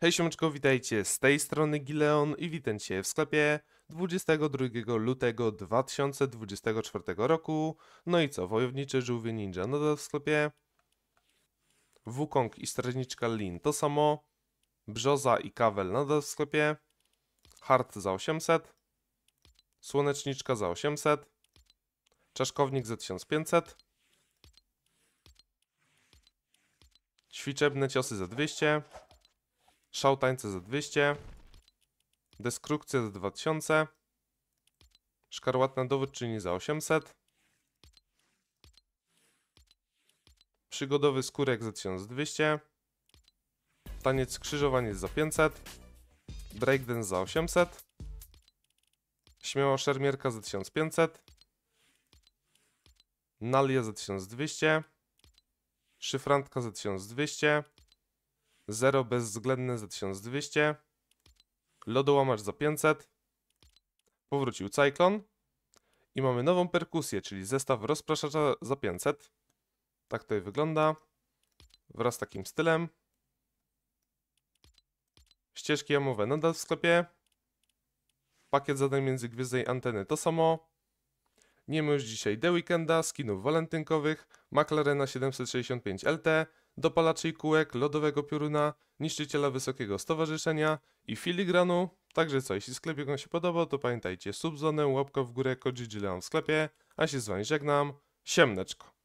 Hej siomeczko, witajcie z tej strony Gileon i witam Cię w sklepie 22 lutego 2024 roku. No i co, wojownicze żółwie ninja nadal w sklepie. Wukong i strażniczka Lin to samo. Brzoza i Kawel nadal w sklepie. Hart za 800. Słoneczniczka za 800. Czaszkownik za 1500. Ćwiczebne ciosy za 200. Szałtańce za 200. Deskrukcja za 2000. Szkarłatna dowódczyni za 800. Przygodowy skórek za 1200. Taniec skrzyżowanie za 500. Breakdance za 800. Śmiała szermierka za 1500. Nalia za 1200. Szyfrantka za 1200. 0 bezwzględne za 1200, lodołamacz za 500, powrócił Cyclon i mamy nową perkusję, czyli zestaw rozpraszacza za 500. Tak to wygląda, wraz z takim stylem. Ścieżki jamowe nadal w sklepie. Pakiet zadań międzygwiezdnej anteny to samo. Nie ma już dzisiaj The Weekenda, skinów walentynkowych, McLarena 765 LT, dopalaczy i kółek, lodowego pióruna, niszczyciela wysokiego stowarzyszenia i filigranu. Także co, jeśli sklepie Wam się podobał, to pamiętajcie subzonę, łapka w górę, kodzi w sklepie, a się z Wami żegnam. Siemneczko.